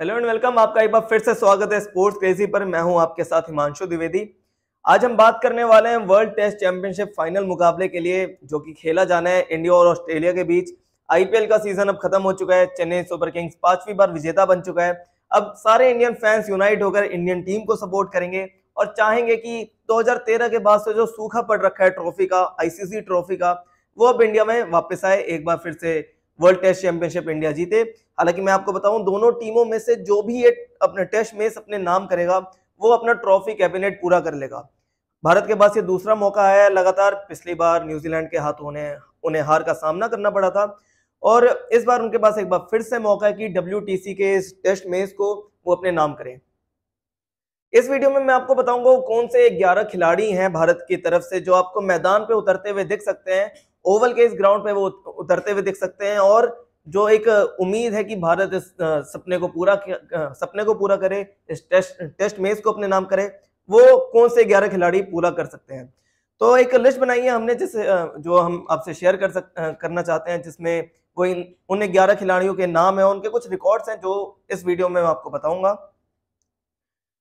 hello and welcome आपका एक बार फिर से स्वागत है स्पोर्ट्स क्रेजी पर मैं हूं आपके साथ हिमांशु द्विवेदी आज हम बात करने वाले हैं वर्ल्ड टेस्ट चैंपियनशिप फाइनल मुकाबले के लिए जो कि खेला जाना है इंडिया और ऑस्ट्रेलिया के बीच आईपीएल का सीजन अब खत्म हो चुका है चेन्नई सुपर किंग्स पांचवी बार विजेता बन चुका है अब सारे इंडियन फैंस यूनाइट होकर इंडियन टीम को सपोर्ट करेंगे और चाहेंगे कि 2013 के बाद से जो सूखा पड़ रखा है ट्रॉफी का आईसीसी ट्रॉफी का वो अब इंडिया में वापस आए एक बार फिर से वर्ल्ड टेस्ट चैंपियनशिप इंडिया जीते हालांकि मैं आपको बताऊं दोनों टीमों में से जो भी ये अपने टेस्ट मैच अपने नाम करेगा वो अपना ट्रॉफी कैबिनेट पूरा कर लेगा भारत के पास ये दूसरा मौका आया लगातार पिछली बार न्यूजीलैंड के हाथों उन्हें उन्हें हार का सामना करना पड़ा था और इस बार उनके पास एक बार फिर से मौका है कि डब्ल्यू के इस टेस्ट मैच को वो अपने नाम करें इस वीडियो में मैं आपको बताऊंगा कौन से 11 खिलाड़ी हैं भारत की तरफ से जो आपको मैदान पे उतरते हुए दिख सकते हैं ओवल के इस ग्राउंड पे वो उतरते हुए दिख सकते हैं और जो एक उम्मीद है कि भारत इस सपने को पूरा सपने को पूरा करे इस टेस्ट टेस्ट मैच को अपने नाम करे वो कौन से ग्यारह खिलाड़ी पूरा कर सकते हैं तो एक लिस्ट बनाई है हमने जिस जो हम आपसे शेयर कर सक करना चाहते हैं जिसमें वो इन ग्यारह खिलाड़ियों के नाम है उनके कुछ रिकॉर्ड्स हैं जो इस वीडियो में मैं आपको बताऊंगा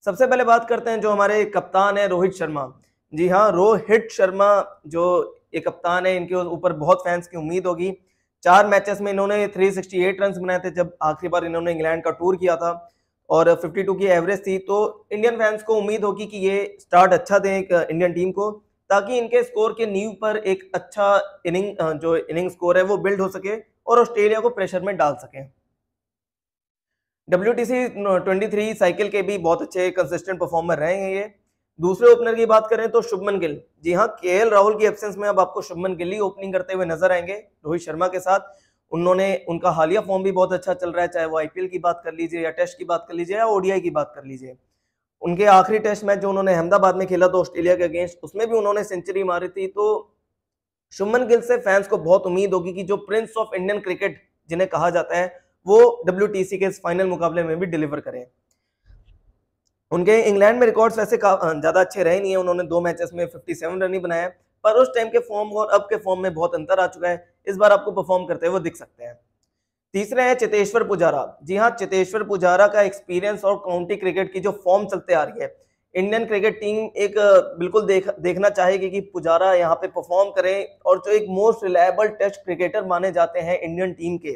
सबसे पहले बात करते हैं जो हमारे कप्तान है रोहित शर्मा जी हाँ रोहित शर्मा जो ये कप्तान है इनके ऊपर बहुत फैंस की उम्मीद होगी चार मैचेस में इन्होंने 368 रन बनाए थे जब आखिरी बार इन्होंने इंग्लैंड का टूर किया था और 52 की एवरेज थी तो इंडियन फैंस को उम्मीद होगी कि ये स्टार्ट अच्छा दें एक इंडियन टीम को ताकि इनके स्कोर के नींव पर एक अच्छा इनिंग जो इनिंग स्कोर है वो बिल्ड हो सके और ऑस्ट्रेलिया को प्रेशर में डाल सकें W T C twenty three cycle के भी बहुत अच्छे कंसिस्टेंट परफॉर्मर रहे हैं ये दूसरे ओपनर की बात करें तो शुभमन गिल जी हाँ के राहुल की एब्सेंस में अब आपको शुभमन गिल ही ओपनिंग करते हुए नजर आएंगे रोहित शर्मा के साथ उन्होंने उनका हालिया फॉर्म भी बहुत अच्छा चल रहा है चाहे वो आईपीएल की बात कर लीजिए या टेस्ट की बात कर लीजिए या ओडीआई की बात कर लीजिए उनके आखिरी टेस्ट मैच जो उन्होंने अहमदाबाद में खेला था ऑस्ट्रेलिया के अगेंस्ट उसमें भी उन्होंने सेंचुरी मारी थी तो शुभमन गिल से फैंस को बहुत उम्मीद होगी कि जो प्रिंस ऑफ इंडियन क्रिकेट जिन्हें कहा जाता है वो डब्ल्यू के इस फाइनल मुकाबले में भी डिलीवर करें उनके इंग्लैंड में रिकॉर्ड्स वैसे ज़्यादा अच्छे रहे नहीं है उन्होंने दो मैचेस में 57 रन ही बनाया पर उस टाइम के फॉर्म और अब के फॉर्म में बहुत अंतर आ चुका है इस बार आपको परफॉर्म करते हुए दिख सकते हैं तीसरे हैं चेतेश्वर पुजारा जी हाँ चेतेश्वर पुजारा का एक्सपीरियंस और काउंटी क्रिकेट की जो फॉर्म चलते आ रही है इंडियन क्रिकेट टीम एक बिल्कुल देख देखना चाहेगी कि पुजारा यहाँ पे परफॉर्म करें और जो एक मोस्ट रिलायबल टेस्ट क्रिकेटर माने जाते हैं इंडियन टीम के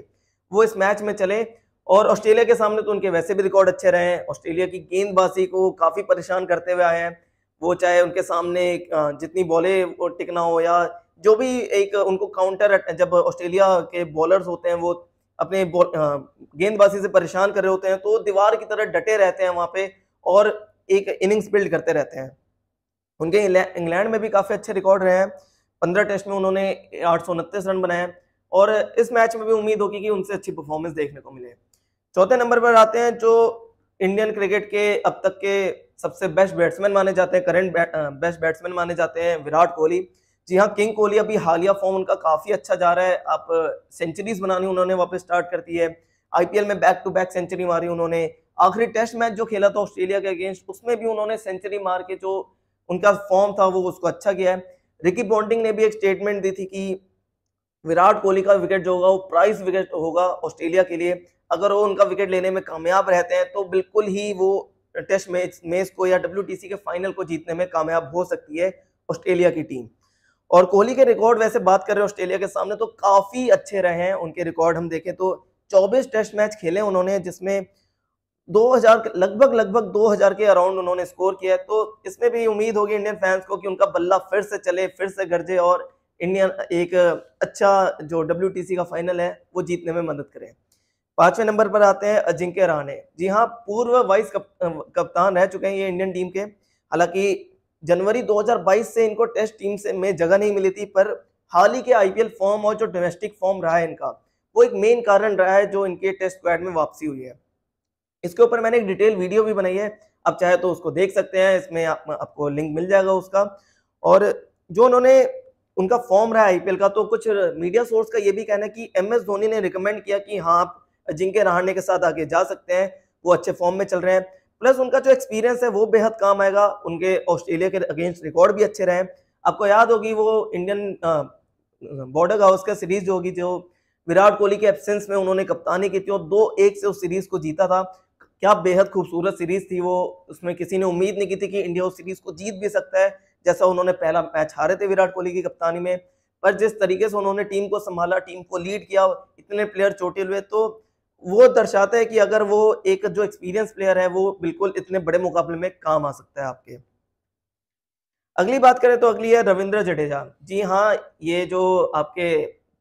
वो इस मैच में चले और ऑस्ट्रेलिया के सामने तो उनके वैसे भी रिकॉर्ड अच्छे रहे हैं ऑस्ट्रेलिया की गेंदबाजी को काफ़ी परेशान करते हुए आए हैं वो चाहे उनके सामने जितनी बॉलें टिकना हो या जो भी एक उनको काउंटर जब ऑस्ट्रेलिया के बॉलर्स होते हैं वो अपने गेंदबाजी से परेशान कर रहे होते हैं तो दीवार की तरह डटे रहते हैं वहाँ पे और एक इनिंग्स बिल्ड करते रहते हैं उनके इंग्लैंड में भी काफ़ी अच्छे रिकॉर्ड रहे हैं पंद्रह टेस्ट में उन्होंने आठ रन बनाए और इस मैच में भी उम्मीद होगी कि उनसे अच्छी परफॉर्मेंस देखने को मिले चौथे नंबर पर आते हैं जो इंडियन क्रिकेट के अब तक के सबसे बेस्ट बैट्समैन माने जाते हैं करंट बेस्ट बैट्समैन माने जाते हैं विराट कोहली जी हाँ किंग कोहली अभी हालिया फॉर्म उनका काफ़ी अच्छा जा रहा है आप सेंचुरीज बनानी उन्होंने वापस स्टार्ट कर दी है आईपीएल में बैक टू बैक सेंचुरी मारी उन्होंने आखिरी टेस्ट मैच जो खेला था ऑस्ट्रेलिया के अगेंस्ट उसमें भी उन्होंने सेंचुरी मार के जो उनका फॉर्म था वो उसको अच्छा किया है रिकी बॉन्टिंग ने भी एक स्टेटमेंट दी थी कि विराट कोहली का विकेट जो होगा वो प्राइस विकेट होगा ऑस्ट्रेलिया के लिए अगर वो उनका विकेट लेने में कामयाब रहते हैं तो बिल्कुल ही वो टेस्ट मैच मैच को या डब्ल्यू के फाइनल को जीतने में कामयाब हो सकती है ऑस्ट्रेलिया की टीम और कोहली के रिकॉर्ड वैसे बात कर रहे हैं ऑस्ट्रेलिया के सामने तो काफ़ी अच्छे रहे हैं उनके रिकॉर्ड हम देखें तो 24 टेस्ट मैच खेले उन्होंने जिसमें 2000 लगभग लगभग 2000 के अराउंड उन्होंने स्कोर किया है तो इसमें भी उम्मीद होगी इंडियन फैंस को कि उनका बल्ला फिर से चले फिर से गरजे और इंडियन एक अच्छा जो डब्ल्यू का फाइनल है वो जीतने में मदद करें पांचवें नंबर पर आते हैं अजिंक्य रहाणे जी हाँ पूर्व वाइस कप, कप्तान रह चुके हैं ये इंडियन टीम के हालांकि जनवरी 2022 से इनको टेस्ट टीम से में जगह नहीं मिली थी पर हाल ही के आईपीएल फॉर्म और जो डोमेस्टिक फॉर्म रहा है इनका वो एक मेन कारण रहा है जो इनके टेस्ट स्क्वाड में वापसी हुई है इसके ऊपर मैंने एक डिटेल वीडियो भी बनाई है आप चाहे तो उसको देख सकते हैं इसमें आप, आपको लिंक मिल जाएगा उसका और जो उन्होंने उनका फॉर्म रहा है आईपीएल का तो कुछ मीडिया सोर्स का ये भी कहना है कि एम एस धोनी ने रिकमेंड किया कि हाँ आप अजिंक्य रहाणे के साथ आगे जा सकते हैं वो अच्छे फॉर्म में चल रहे हैं प्लस उनका जो एक्सपीरियंस है वो बेहद काम आएगा उनके ऑस्ट्रेलिया के अगेंस्ट रिकॉर्ड भी अच्छे रहे आपको याद होगी वो इंडियन बॉर्डर हाउस का सीरीज जो होगी जो विराट कोहली के एब्सेंस में उन्होंने कप्तानी की थी और दो एक से उस सीरीज को जीता था क्या बेहद खूबसूरत सीरीज थी वो उसमें किसी ने उम्मीद नहीं की थी कि इंडिया उस सीरीज को जीत भी सकता है जैसा उन्होंने पहला मैच हारे थे विराट कोहली की कप्तानी में पर जिस तरीके से उन्होंने टीम को संभाला टीम को लीड किया इतने प्लेयर चोटिल हुए तो वो दर्शाता है कि अगर वो एक जो एक्सपीरियंस प्लेयर है वो बिल्कुल इतने बड़े मुकाबले में काम आ सकता है आपके अगली बात करें तो अगली है रविंद्र जडेजा जी हाँ ये जो आपके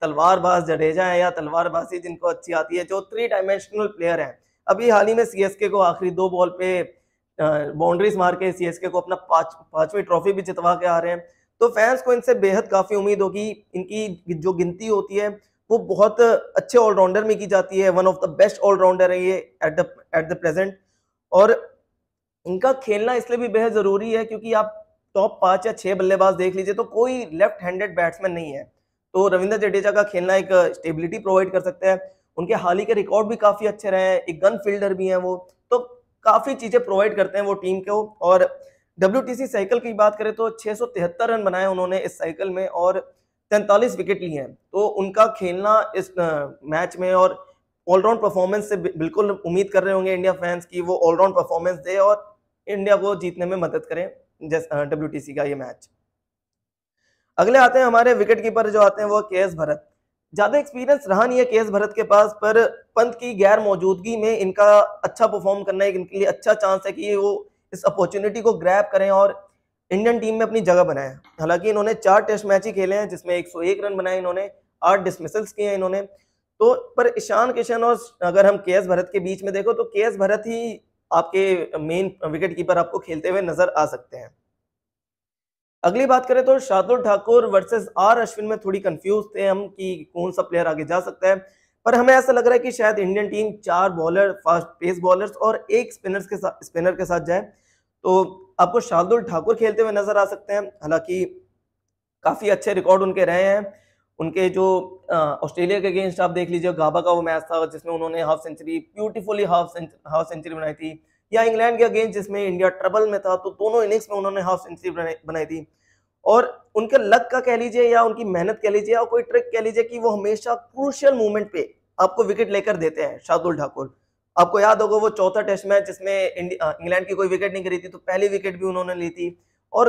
तलवारबाज जडेजा है या तलवारबाजी जिनको अच्छी आती है जो थ्री डायमेंशनल प्लेयर हैं अभी हाल ही में सीएसके को आखिरी दो बॉल पे बाउंड्रीज मार के सीएसके को अपना पांच पांचवी ट्रॉफी भी जितवा के आ रहे हैं तो फैंस को इनसे बेहद काफ़ी उम्मीद होगी इनकी जो गिनती होती है वो बहुत अच्छे ऑलराउंडर में की जाती है one of the best allrounder है ये at the at the present और इनका खेलना इसलिए भी बेहद ज़रूरी है क्योंकि आप टॉप पाँच या छः बल्लेबाज देख लीजिए तो कोई लेफ्ट हैंडेड बैट्समैन नहीं है तो रविंद्र जडेजा का खेलना एक स्टेबिलिटी प्रोवाइड कर सकते हैं उनके हाल ही के रिकॉर्ड भी काफ़ी अच्छे रहे हैं एक गन फील्डर भी हैं वो तो काफ़ी चीज़ें प्रोवाइड करते हैं वो टीम को और डब्ल्यू साइकिल की बात करें तो 673 रन बनाए उन्होंने इस साइकिल में और तैंतालीस विकेट लिए हैं तो उनका खेलना इस मैच में और ऑलराउंड परफॉर्मेंस से बिल्कुल उम्मीद कर रहे होंगे इंडिया फैंस की वो ऑलराउंड परफॉर्मेंस दे और इंडिया को जीतने में मदद करें डब्ल्यू का ये मैच अगले आते हैं हमारे विकेट कीपर जो आते हैं वो के भरत ज्यादा एक्सपीरियंस रहा नहीं है के भरत के पास पर पंत की गैर मौजूदगी में इनका अच्छा परफॉर्म करना एक इनके लिए अच्छा चांस है कि वो इस अपॉर्चुनिटी को ग्रैप करें और इंडियन टीम में अपनी जगह बनाया हालांकि इन्होंने चार टेस्ट मैच ही खेले हैं जिसमें 101 रन बनाए इन्होंने आठ डिसमिसल्स किए हैं इन्होंने तो पर ईशान किशन और अगर हम के भरत के बीच में देखो तो के भरत ही आपके मेन विकेट कीपर आपको खेलते हुए नजर आ सकते हैं अगली बात करें तो शार्दुल ठाकुर वर्सेस आर अश्विन में थोड़ी कंफ्यूज थे हम कि कौन सा प्लेयर आगे जा सकता है पर हमें ऐसा लग रहा है कि शायद इंडियन टीम चार बॉलर फास्ट पेस बॉलर्स और एक स्पिनर्स के साथ स्पिनर के साथ जाए तो आपको शार्दुल ठाकुर खेलते हुए नजर आ सकते हैं हालांकि काफ़ी अच्छे रिकॉर्ड उनके रहे हैं उनके जो ऑस्ट्रेलिया के अगेंस्ट आप देख लीजिए गाबा का वो मैच था जिसमें उन्होंने half century beautifully half half century बनाई थी या इंग्लैंड के अगेंस्ट जिसमें इंडिया ट्रबल में था तो दोनों इनिंग्स में उन्होंने हाफ सेंचुरी बनाई थी और उनके लक का कह लीजिए या उनकी मेहनत कह लीजिए या कोई ट्रिक कह लीजिए कि वो हमेशा क्रूशियल मोमेंट पे आपको विकेट लेकर देते हैं शार्दुल ठाकुर आपको याद होगा वो चौथा टेस्ट मैच जिसमें इंग्लैंड की कोई विकेट नहीं करी थी तो पहली विकेट भी उन्होंने ली थी और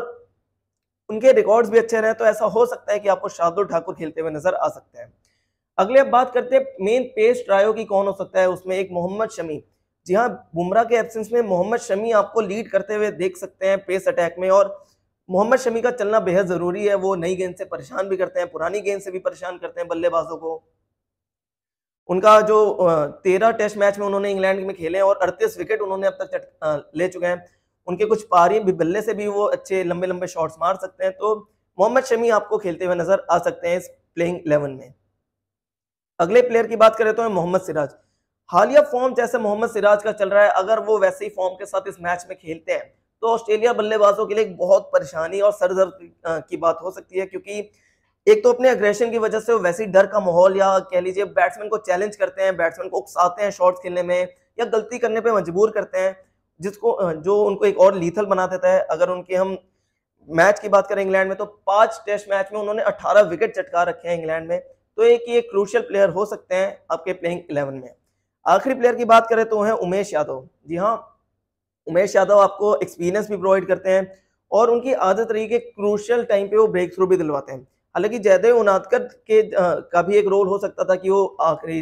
उनके रिकॉर्ड्स भी अच्छे रहे तो ऐसा हो सकता है कि आपको शार्दुल ठाकुर खेलते हुए नजर आ सकते हैं अगले अब बात करते हैं मेन पेस ट्रायो की कौन हो सकता है उसमें एक मोहम्मद शमी जी हाँ बुमराह के एब्सेंस में मोहम्मद शमी आपको लीड करते हुए देख सकते हैं पेस अटैक में और मोहम्मद शमी का चलना बेहद ज़रूरी है वो नई गेंद से परेशान भी करते हैं पुरानी गेंद से भी परेशान करते हैं बल्लेबाजों को उनका जो तेरह टेस्ट मैच में उन्होंने इंग्लैंड में खेले और अड़तीस विकेट उन्होंने अब तक ले चुके हैं उनके कुछ पारी बल्ले से भी वो अच्छे लंबे लंबे शॉट्स मार सकते हैं तो मोहम्मद शमी आपको खेलते हुए नजर आ सकते हैं इस प्लेइंग इलेवन में अगले प्लेयर की बात करें तो मोहम्मद सिराज हालिया फॉर्म जैसे मोहम्मद सिराज का चल रहा है अगर वो वैसे ही फॉर्म के साथ इस मैच में खेलते हैं तो ऑस्ट्रेलिया बल्लेबाजों के लिए बहुत परेशानी और सरदर्द की बात हो सकती है क्योंकि एक तो अपने अग्रेशन की वजह से वैसे ही डर का माहौल या कह लीजिए बैट्समैन को चैलेंज करते हैं बैट्समैन को उकसाते हैं शॉट्स खेलने में या गलती करने पे मजबूर करते हैं जिसको जो उनको एक और लीथल बना देता है अगर उनके हम मैच की बात करें इंग्लैंड में तो पांच टेस्ट मैच में उन्होंने अठारह विकेट चटका रखे हैं इंग्लैंड में तो एक ये क्रूशियल प्लेयर हो सकते हैं आपके प्लेइंग इलेवन में आखिरी प्लेयर की बात करें तो हैं उमेश यादव जी हाँ उमेश यादव आपको एक्सपीरियंस भी प्रोवाइड करते हैं और उनकी आदत रही कि क्रूशियल टाइम पे वो ब्रेक थ्रू भी दिलवाते हैं हालांकि जयदेव उनादकर के का भी एक रोल हो सकता था कि वो आखिरी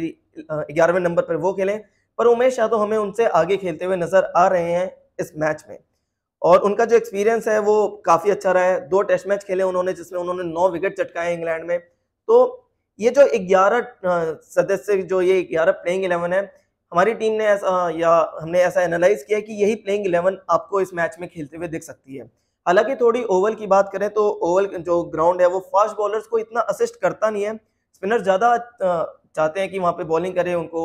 ग्यारहवें नंबर पर वो खेलें पर उमेश यादव हमें उनसे आगे खेलते हुए नजर आ रहे हैं इस मैच में और उनका जो एक्सपीरियंस है वो काफ़ी अच्छा रहा है दो टेस्ट मैच खेले उन्होंने जिसमें उन्होंने नौ विकेट चटकाए इंग्लैंड में तो ये जो ग्यारह सदस्य जो ये ग्यारह प्लेइंग इलेवन है हमारी टीम ने ऐसा या हमने ऐसा एनालाइज किया कि यही प्लेइंग इलेवन आपको इस मैच में खेलते हुए दिख सकती है हालांकि थोड़ी ओवल की बात करें तो ओवल जो ग्राउंड है वो फास्ट बॉलर्स को इतना असिस्ट करता नहीं है स्पिनर ज़्यादा चाहते हैं कि वहाँ पे बॉलिंग करें उनको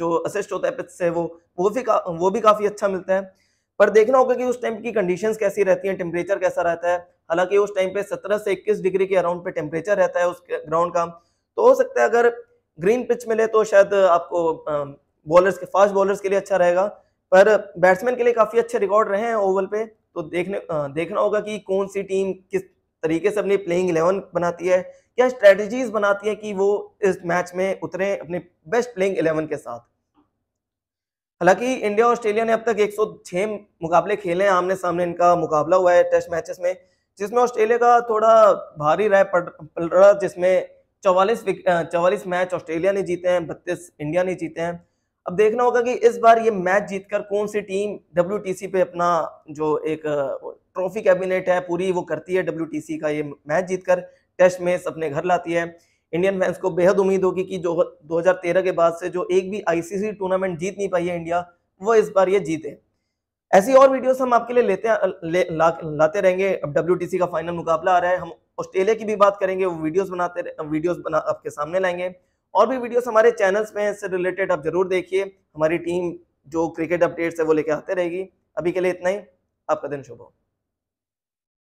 जो असिस्ट होता है पिच से वो वो भी वो भी काफ़ी अच्छा मिलता है पर देखना होगा कि उस टाइम की कंडीशन कैसी रहती हैं टेम्परेचर कैसा रहता है हालांकि उस टाइम पे 17 से 21 डिग्री के अराउंड पे टेम्परेचर रहता है उस ग्राउंड का तो हो सकता है अगर ग्रीन पिच मिले तो शायद आपको बॉलर्स के फास्ट बॉलर्स के लिए अच्छा रहेगा पर बैट्समैन के लिए काफ़ी अच्छे रिकॉर्ड रहे हैं ओवल पे तो देखने देखना होगा कि कौन सी टीम किस तरीके से अपनी प्लेइंग इलेवन बनाती है क्या स्ट्रेटजीज बनाती है कि वो इस मैच में उतरे अपने बेस्ट प्लेइंग इलेवन के साथ हालांकि इंडिया ऑस्ट्रेलिया ने अब तक 106 मुकाबले खेले हैं आमने सामने इनका मुकाबला हुआ है टेस्ट मैचेस में जिसमें ऑस्ट्रेलिया का थोड़ा भारी राय पड़ रहा जिसमें चौवालीस चौवालीस मैच ऑस्ट्रेलिया ने जीते हैं बत्तीस इंडिया ने जीते हैं अब देखना होगा कि इस बार ये मैच जीतकर कौन सी टीम डब्ल्यू पे अपना जो एक ट्रॉफी कैबिनेट है पूरी वो करती है डब्ल्यू का ये मैच जीतकर टेस्ट मैच अपने घर लाती है इंडियन फैंस को बेहद उम्मीद होगी कि जो 2013 के बाद से जो एक भी आईसीसी टूर्नामेंट जीत नहीं पाई है इंडिया वो इस बार ये जीते ऐसी और वीडियोस हम आपके लिए लेते ले, ला, लाते रहेंगे अब डब्ल्यू का फाइनल मुकाबला आ रहा है हम ऑस्ट्रेलिया की भी बात करेंगे वो वीडियोस बनाते वीडियोस बना आपके सामने लाएंगे और भी वीडियोस हमारे चैनल्स में इससे रिलेटेड आप जरूर देखिए हमारी टीम जो क्रिकेट अपडेट्स है वो लेके आते रहेगी अभी के लिए इतना ही आपका दिन शुभ हो